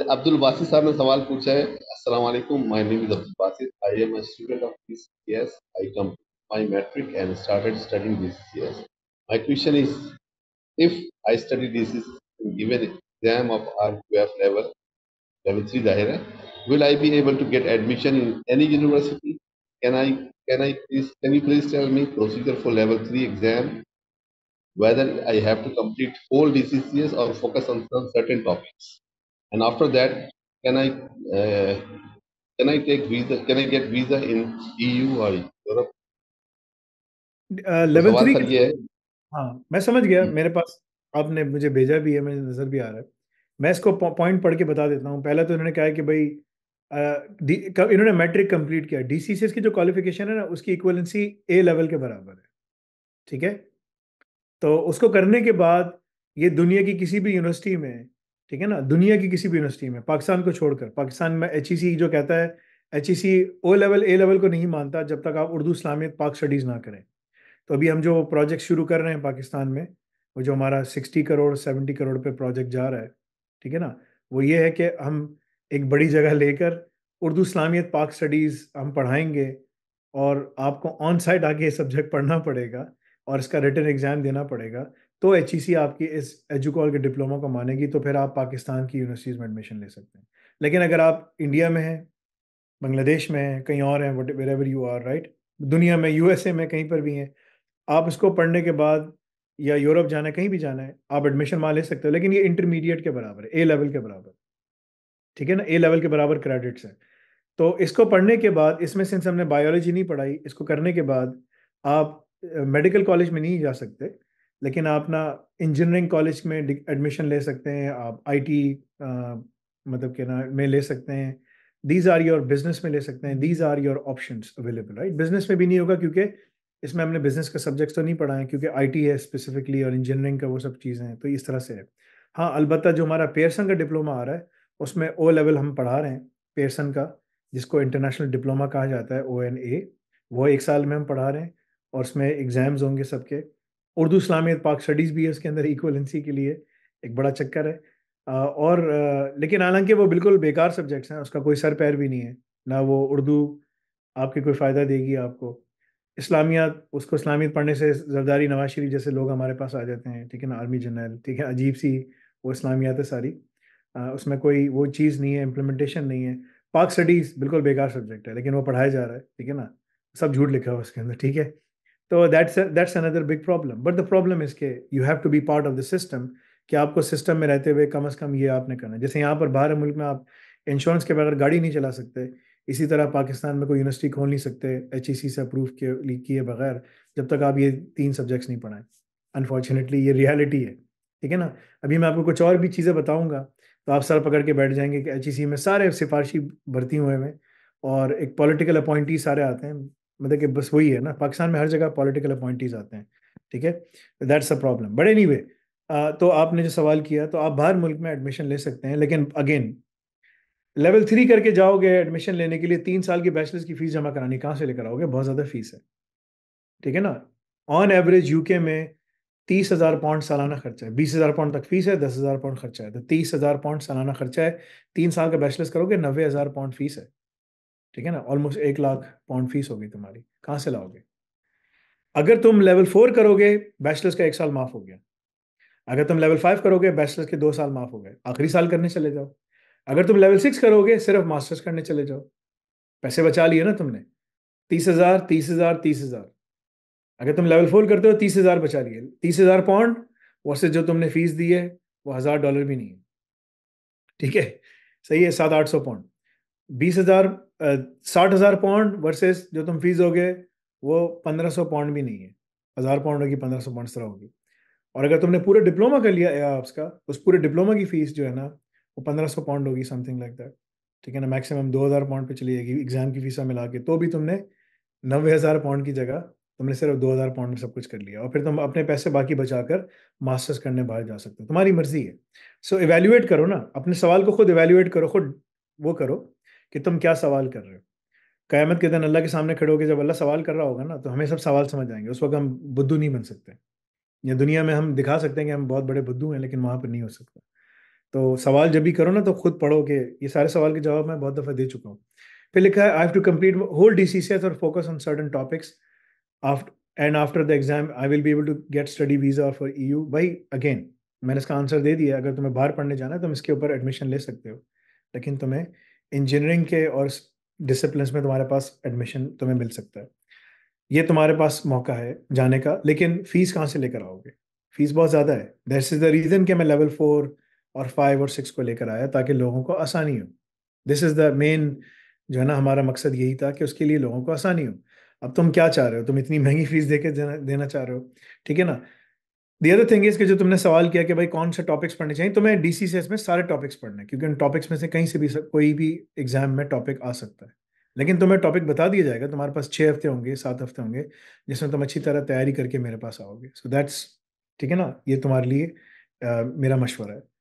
अब्दुल बासित साहब ने सवाल पूछा है अस्सलाम वालेकुम my name is Abdul Basit I am a student of BCS I come my metric and started studying BCS my question is if I study DCS in given exam of RQF level level 3 dahira will I be able to get admission in any university can I can I please can you please tell me procedure for level 3 exam whether I have to complete whole DCCS or focus on some certain topics and after that can i uh, can i take visa can i get visa in eu or europe level uh, three तो ये है हाँ मैं समझ गया हम्म। मेरे पास आपने मुझे भेजा भी है मेरे नज़र भी आ रहा है मैं इसको पॉइंट पढ़ के बता देता हूँ पहला तो इन्होंने कहा है कि भाई uh, इन्होंने मैट्रिक कंप्लीट किया डी सी की जो क्वालिफिकेशन है ना उसकी इक्वलेंसी ए लेवल के बराबर है ठीक है तो उसको करने के बाद ये दुनिया की किसी भी यूनिवर्सिटी में ठीक है ना दुनिया की किसी भी यूनिवर्सिटी में पाकिस्तान को छोड़कर पाकिस्तान में एच e जो कहता है H O level A level को नहीं मानता जब तक आप उर्दू इस्लामियत पाक स्टडीज़ ना करें तो अभी हम जो प्रोजेक्ट शुरू कर रहे हैं पाकिस्तान में वो जो हमारा सिक्सटी करोड़ सेवेंटी करोड़ पे प्रोजेक्ट जा रहा है ठीक है ना वो ये है कि हम एक बड़ी जगह लेकर उर्दू इस्लामियत पाक स्टडीज़ हम पढ़ाएंगे और आपको ऑन साइट आके ये सब्जेक्ट पढ़ना पड़ेगा और इसका रिटर्न एग्ज़ाम देना पड़ेगा तो एच ई सी आपकी इस एजुकॉल के डिप्लोमा को मानेगी तो फिर आप पाकिस्तान की यूनिवर्सिटीज़ में एडमिशन ले सकते हैं लेकिन अगर आप इंडिया में हैं बांग्लादेश में हैं कहीं और हैं what wherever you are right दुनिया में ए में कहीं पर भी हैं आप इसको पढ़ने के बाद या यूरोप जाना है कहीं भी जाना है आप एडमिशन वहाँ ले सकते हो लेकिन ये इंटरमीडिएट के बराबर है ए लेवल के बराबर ठीक है ना ए लेवल के बराबर क्रेडिट्स हैं तो इसको पढ़ने के बाद इसमें सिंस हमने बायोलॉजी नहीं पढ़ाई इसको करने के बाद आप मेडिकल कॉलेज में नहीं जा सकते लेकिन आप ना इंजीनियरिंग कॉलेज में एडमिशन ले सकते हैं आप आईटी मतलब क्या ना में ले सकते हैं दीज आर योर बिजनेस में ले सकते हैं these are your option available right business में भी नहीं होगा क्योंकि इसमें हमने बिजनेस का सब्जेक्ट तो नहीं पढ़ा है क्योंकि आई है स्पेसिफिकली और इंजीनियरिंग का वो सब चीज़ें हैं तो इस तरह से है हाँ अलबत्त जो हमारा पेयरसन का डिप्लोमा आ रहा है उसमें ओ लेवल हम पढ़ा रहे हैं पेयरसन का जिसको इंटरनेशनल डिप्लोमा कहा जाता है ओ एन ए वो एक साल में हम पढ़ा रहे हैं और उसमें एग्ज़ाम्स होंगे सबके उर्दू इस्लामियत पाक स्टडीज़ भी है उसके अंदर इक्वलेंसी के लिए एक बड़ा चक्कर है और लेकिन हालांकि वो बिल्कुल बेकार सब्जेक्ट्स हैं उसका कोई सर पैर भी नहीं है ना वो उर्दू आपके कोई फ़ायदा देगी आपको इस्लामियात उसको इस्लामियत पढ़ने से जरदारी नवाज शरीफ जैसे लोग हमारे पास आ जाते हैं ठीक है ना आर्मी जनरल ठीक है अजीब सी वो इस्लामियात है सारी उसमें कोई वो चीज़ नहीं है इम्प्लीमेंटेशन नहीं है पाक स्टडीज़ बिल्कुल बेकार सब्जेक्ट है लेकिन वो पढ़ाया जा रहा है ठीक है ना सब झूठ लिखा हुआ उसके अंदर ठीक है तो that's that's another big problem but the problem is के you have to be part of the system कि आपको सिस्टम में रहते हुए कम अज़ कम ये आपने करना है जैसे यहाँ पर बाहर मुल्क में आप इंश्योरेंस के बगैर गाड़ी नहीं चला सकते इसी तरह पाकिस्तान में कोई यूनिवर्सिटी खोल नहीं सकते एच ई सी से अप्रूव किए किए बगैर जब तक आप ये तीन सब्जेक्ट्स नहीं पढ़ाएं अनफॉर्चुनेटली ये रियलिटी है ठीक है ना अभी मैं आपको कुछ और भी चीज़ें बताऊंगा तो आप सर पकड़ के बैठ जाएंगे कि एच e में सारे सिफारशी भर्ती हुए हैं और एक पॉलिटिकल अपॉइंटी सारे आते हैं मतलब कि बस वही है ना पाकिस्तान में हर जगह पॉलिटिकल अपॉइंटीज आते हैं ठीक है that's a problem but anyway तो आपने जो सवाल किया तो आप बाहर मुल्क में एडमिशन ले सकते हैं लेकिन अगेन लेवल थ्री करके जाओगे एडमिशन लेने के लिए तीन साल की बैचलर्स की फीस जमा करानी कहाँ से लेकर आओगे बहुत ज़्यादा फीस है ठीक है ना ऑन एवरेज यूके में तीस हज़ार पाउंड सालाना खर्चा है बीस हज़ार पाउंड तक फीस है दस हज़ार पाउंड खर्चा है तो तीस हज़ार पाउंड सालाना खर्चा है तीन साल का बैचलर्स करोगे नब्बे हज़ार पाउंड फीस है ठीक है ना ऑलमोस्ट एक लाख पाउंड फीस होगी तुम्हारी कहाँ से लाओगे अगर तुम लेवल फोर करोगे बैचलर्स का एक साल माफ हो गया अगर तुम लेवल फाइव करोगे बैचलर्स के दो साल माफ हो गए आखिरी साल करने चले जाओ अगर तुम लेवल सिक्स करोगे सिर्फ मास्टर्स करने चले जाओ पैसे बचा लिए ना तुमने तीस हजार तीस हजार तीस हजार अगर तुम लेवल फोर करते हो तीस हजार बचा लिए तीस हजार पाउंड वर्सेज जो तुमने फीस दी है वो हजार डॉलर भी नहीं है ठीक है सही है सात आठ सौ पाउंड बीस हजार साठ हजार पाउंड वर्सेस जो तुम फीस गए वो पंद्रह सौ पाउंड भी नहीं है हजार पाउंड होगी पंद्रह सौ पाउंड तरह होगी और अगर तुमने पूरा डिप्लोमा कर लिया एआप्स का उस पूरे डिप्लोमा की फीस जो है ना वो पंद्रह सौ पाउंड होगी समथिंग लाइक दैट ठीक है ना मैक्सिमम दो हज़ार पाउंड पे चली जाएगी एग्जाम की फीसा मिला के तो भी तुमने नब्बे हज़ार पाउंड की जगह तुमने सिर्फ दो हज़ार पाउंड में सब कुछ कर लिया और फिर तुम अपने पैसे बाकी बचा कर मास्टर्स करने बाहर जा सकते हो तुम्हारी मर्जी है सो so, इवेल्यूएट करो ना अपने सवाल को खुद इवेल्यूएट करो खुद वो करो कि तुम क्या सवाल कर रहे हो क़यामत के दिन अल्लाह के सामने खड़े होकर जब अल्लाह सवाल कर रहा होगा ना तो हमें सब सवाल समझ आएंगे उस वक्त हम बुद्धू नहीं बन सकते या दुनिया में हम दिखा सकते हैं कि हम बहुत बड़े बुद्धू हैं लेकिन वहाँ पर नहीं हो सकता तो सवाल जब भी करो ना तो खुद पढ़ो के ये सारे सवाल के जवाब मैं बहुत दफ़ा दे चुका हूँ फिर लिखा है I have to complete whole D C C S और focus on certain topics and after the exam I will be able to get study visa for E U भाई अगेन मैंने इसका आंसर दे दिया अगर तुम्हें बाहर पढ़ने जाना है तो तुम इसके ऊपर एडमिशन ले सकते हो लेकिन तुम्हें इंजीनियरिंग के और डिसिप्लिन में तुम्हारे पास एडमिशन तुम्हें मिल सकता है ये तुम्हारे पास मौका है जाने का लेकिन फीस कहाँ से लेकर आओगे फीस बहुत ज़्यादा है दैट इज द रीज़न कि मैं लेवल फोर और फाइव और सिक्स को लेकर आया ताकि लोगों को आसानी हो दिस इज़ द मेन जो है ना हमारा मकसद यही था कि उसके लिए लोगों को आसानी हो अब तुम क्या चाह रहे हो तुम इतनी महंगी फीस दे के देना देना चाह रहे हो ठीक है ना दी अदर थिंग इसके जो तुमने सवाल किया कि भाई कौन से टॉपिक्स पढ़ने चाहिए तो मैं डी में सारे टॉपिक्स पढ़ने हैं क्योंकि उन टॉपिक्स में से कहीं से भी सक, कोई भी एग्जाम में टॉपिक आ सकता है लेकिन तुम्हें टॉपिक बता दिया जाएगा तुम्हारे पास छः हफ्ते होंगे सात हफ्ते होंगे जिसमें तुम अच्छी तरह तैयारी करके मेरे पास आओगे सो दैट्स ठीक है ना ये तुम्हारे लिए आ, मेरा मशवरा है